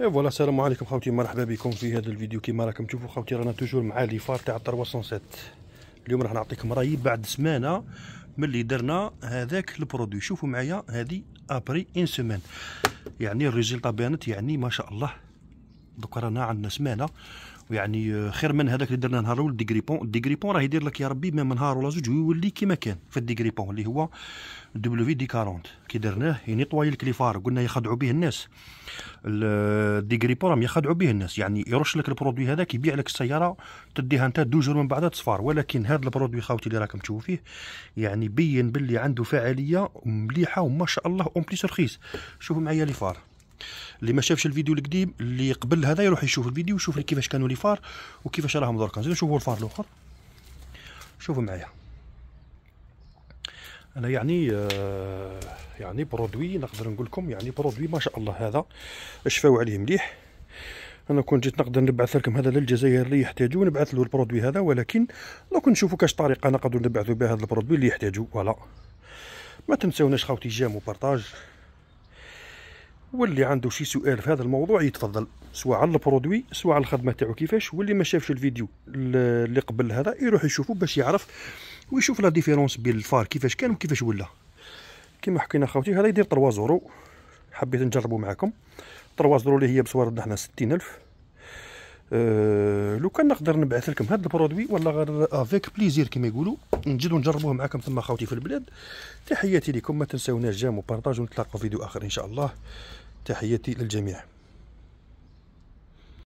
اي فوالا السلام عليكم خوتي مرحبا بكم في هذا الفيديو كيما راكم تشوفوا خوتي رانا توجور مع لي فار تاع 307 اليوم راح نعطيكم رايي بعد سمانه ملي درنا هذاك البرودوي شوفوا معايا هذه ابري ان سيمين يعني الريزلطه بانت يعني ما شاء الله دوكا رانا عندنا سمانه ويعني آه، خير من هذاك اللي درنا نهار الاول ديكريبون ديكريبون راه يدير لك يا ربي ميم نهار ولا زوج ويولي كيما كان في ديكريبون اللي هو دبليو دي 40 كي درناه ينيطواي لك لي فار قلنا يخدعوا به الناس آه، ديكريبون راهم يخدعوا به الناس يعني يرش لك البرودوي هذاك يبيع لك السياره تديها انت دو جور من بعدها تصفار ولكن هذا البرودوي خاوتي اللي راكم تشوفوا فيه يعني بين باللي عنده فعاليه مليحه وما شاء الله اون بليس رخيص شوفوا معايا لي فار اللي ما شافش الفيديو القديم اللي قبل هذا يروح يشوف الفيديو ويشوف كيفاش كانوا لي فار وكيفاش راهم دركا زيد شوفوا الفار الاخر شوفوا معايا انا يعني آه يعني برودوي نقدر نقول لكم يعني برودوي ما شاء الله هذا شفاو عليه مليح انا كنت جيت نقدر نبعث لكم هذا للجزائر اللي يحتاجوا نبعث له البرودوي هذا ولكن دوك نشوفوا كاش طريقه نقدر نبعثوا بها هذا البرودوي اللي يحتاجوا فوالا ما تنساوناش خاوتي جام وبارطاج واللي عنده شي سؤال في هذا الموضوع يتفضل سواء على البرودوي سواء على الخدمه تاعو كيفاش واللي ما شافش الفيديو اللي قبل هذا يروح يشوفه باش يعرف ويشوف لا ديفيرونس بين الفار كيفاش كان وكيفاش ولا كما حكينا خوتي هذا يدير 3 زورو حبيت نجربو معكم 3 زورو اللي هي بصوره حنا 60000 أه لو كان نقدر نبعث لكم هذا البرودوي ولا غير افيك بليزير كما يقولوا نجدو نجربوه معكم ثم خوتي في البلاد تحياتي لكم ما تنساوناش جام وبارطاج ونتلاقاو فيديو اخر ان شاء الله تحيتي للجميع